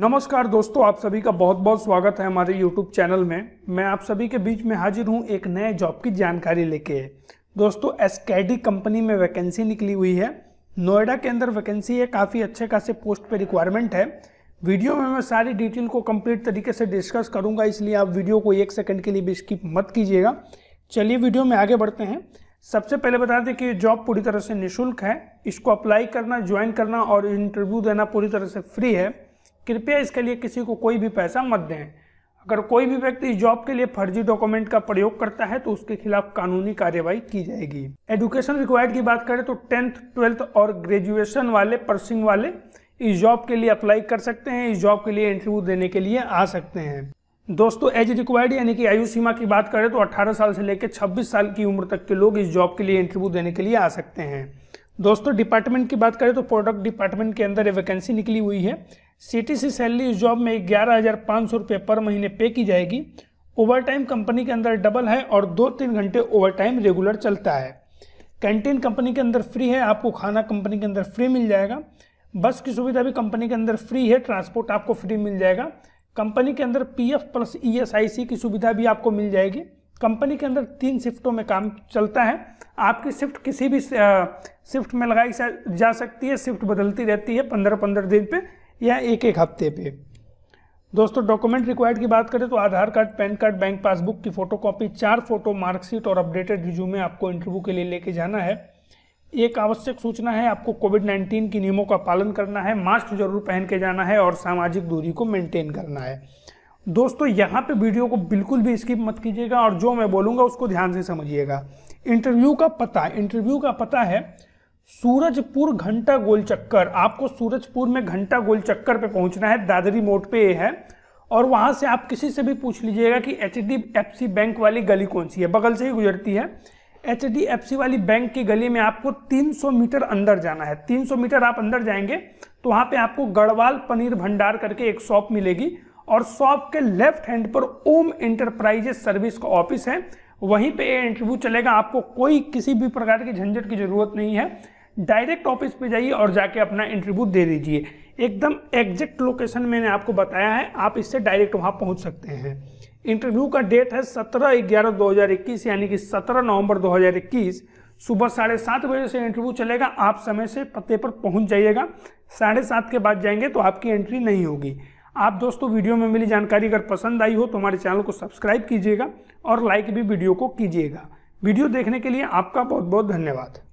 नमस्कार दोस्तों आप सभी का बहुत बहुत स्वागत है हमारे YouTube चैनल में मैं आप सभी के बीच में हाजिर हूं एक नए जॉब की जानकारी लेके दोस्तों एसकेडी कंपनी में वैकेंसी निकली हुई है नोएडा के अंदर वैकेंसी है काफ़ी अच्छे खासे पोस्ट पे रिक्वायरमेंट है वीडियो में मैं सारी डिटेल को कंप्लीट तरीके से डिस्कस करूंगा इसलिए आप वीडियो को एक सेकंड के लिए भी स्किप मत कीजिएगा चलिए वीडियो में आगे बढ़ते हैं सबसे पहले बता दें कि ये जॉब पूरी तरह से निःशुल्क है इसको अप्लाई करना ज्वाइन करना और इंटरव्यू देना पूरी तरह से फ्री है कृपया इसके लिए किसी को कोई भी पैसा मत दें अगर कोई भी व्यक्ति इस जॉब के लिए फर्जी डॉक्यूमेंट का प्रयोग करता है तो उसके खिलाफ कानूनी कार्यवाही की जाएगी एजुकेशन रिक्वायर्ड की बात करें तो टेंथ ट्वेल्थ और ग्रेजुएशन वाले पर्सिंग वाले इस जॉब के लिए अप्लाई कर सकते हैं इस जॉब के लिए इंटरव्यू देने के लिए आ सकते हैं दोस्तों एज रिक्वायर्ड यानी कि आयु सीमा की बात करें तो 18 साल से लेकर 26 साल की उम्र तक के लोग इस जॉब के लिए इंटरव्यू देने के लिए आ सकते हैं दोस्तों डिपार्टमेंट की बात करें तो प्रोडक्ट डिपार्टमेंट के अंदर वैकेंसी निकली हुई है सी सैलरी इस जॉब में ग्यारह हज़ार पाँच सौ रुपये पर महीने पे की जाएगी ओवर टाइम कंपनी के अंदर डबल है और दो तीन घंटे ओवर टाइम रेगुलर चलता है कैंटीन कंपनी के अंदर फ्री है आपको खाना कंपनी के अंदर फ्री मिल जाएगा बस की सुविधा भी कंपनी के अंदर फ्री है ट्रांसपोर्ट आपको फ्री मिल जाएगा कंपनी के अंदर एफ प्लस सी की सुविधा भी आपको मिल जाएगी कंपनी के अंदर तीन शिफ्टों में काम चलता है आपकी शिफ्ट किसी भी शिफ्ट में लगाई जा सकती है शिफ्ट बदलती रहती है पंद्रह पंद्रह दिन पे या एक एक हफ्ते पे दोस्तों डॉक्यूमेंट रिक्वायर्ड की बात करें तो Aadhaar card PAN card bank passbook की फोटो कॉपी चार फोटो मार्कशीट और अपडेटेड रिज्यूमे आपको इंटरव्यू के लिए लेके जाना है एक आवश्यक सूचना है आपको कोविड 19 के नियमों का पालन करना है मास्क जरूर पहन के जाना है और सामाजिक दूरी को मेंटेन करना है दोस्तों यहाँ पे वीडियो को बिल्कुल भी स्किप मत कीजिएगा और जो मैं बोलूँगा उसको ध्यान से समझिएगा इंटरव्यू का पता इंटरव्यू का पता है सूरजपुर घंटा गोल चक्कर आपको सूरजपुर में घंटा गोल चक्कर पे पहुंचना है दादरी मोड पे है और वहां से आप किसी से भी पूछ लीजिएगा कि H D F C bank वाली गली कौन सी है बगल से ही गुजरती है एच डी एफ सी वाली बैंक की गली में आपको 300 मीटर अंदर जाना है 300 मीटर आप अंदर जाएंगे तो वहां पे आपको गढ़वाल पनीर भंडार करके एक शॉप मिलेगी और शॉप के लेफ्ट हैंड पर ओम एंटरप्राइजेस सर्विस का ऑफिस है वहीं पे इंटरव्यू चलेगा आपको कोई किसी भी प्रकार की झंझट की जरूरत नहीं है डायरेक्ट ऑफिस पे जाइए और जाके अपना इंटरव्यू दे दीजिए एकदम एग्जैक्ट लोकेशन मैंने आपको बताया है आप इससे डायरेक्ट वहाँ पहुँच सकते हैं इंटरव्यू का डेट है सत्रह ग्यारह दो हज़ार इक्कीस यानी कि सत्रह नवंबर दो हज़ार इक्कीस सुबह साढ़े सात बजे से इंटरव्यू चलेगा आप समय से पते पर पहुंच जाइएगा साढ़े सात के बाद जाएंगे तो आपकी एंट्री नहीं होगी आप दोस्तों वीडियो में मिली जानकारी अगर पसंद आई हो तो हमारे चैनल को सब्सक्राइब कीजिएगा और लाइक भी वीडियो को कीजिएगा वीडियो देखने के लिए आपका बहुत बहुत धन्यवाद